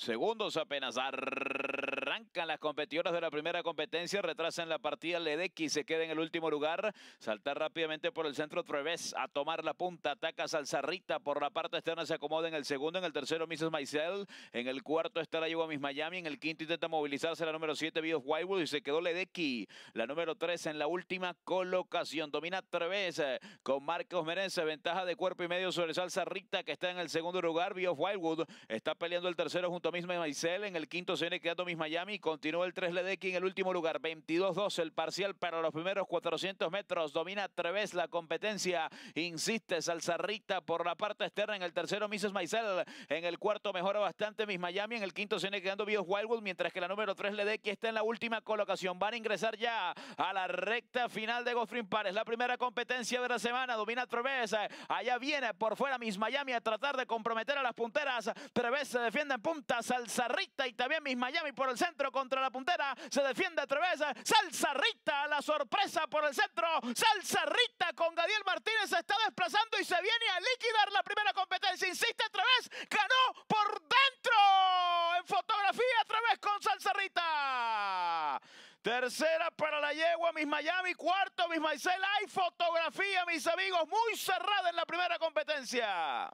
segundos apenas. Arrancan las competidoras de la primera competencia, retrasan la partida Ledecky, se queda en el último lugar. salta rápidamente por el centro Treves a tomar la punta, ataca Rita por la parte externa, se acomoda en el segundo, en el tercero Mrs. Maisel, en el cuarto estará la Miss Miami, en el quinto intenta movilizarse la número 7 Bios Wildwood y se quedó Ledecky. La número 3 en la última colocación, domina Treves eh, con Marcos Merense, ventaja de cuerpo y medio sobre Rita que está en el segundo lugar, Bios Wildwood está peleando el tercero junto Miss en el quinto se viene quedando Miss Miami. Continúa el 3 Ledecky en el último lugar. 22-12 el parcial para los primeros 400 metros. Domina Treves la competencia. Insiste Salzarrita por la parte externa en el tercero Miss Maicel. En el cuarto mejora bastante Miss Miami. En el quinto se viene quedando Bios Wildwood. Mientras que la número 3 Ledecky está en la última colocación. Van a ingresar ya a la recta final de Goffrin Pares. La primera competencia de la semana. Domina Treves. Allá viene por fuera Miss Miami a tratar de comprometer a las punteras. Treves se defiende en punta Salsarrita y también Miss Miami por el centro contra la puntera. Se defiende a través. Salsarrita, la sorpresa por el centro. Salsarrita con Gabriel Martínez se está desplazando y se viene a liquidar la primera competencia. Insiste a través. Ganó por dentro. En fotografía a través con Salsarrita. Tercera para la yegua, Miss Miami. Cuarto, Miss Maisel, Hay fotografía, mis amigos. Muy cerrada en la primera competencia.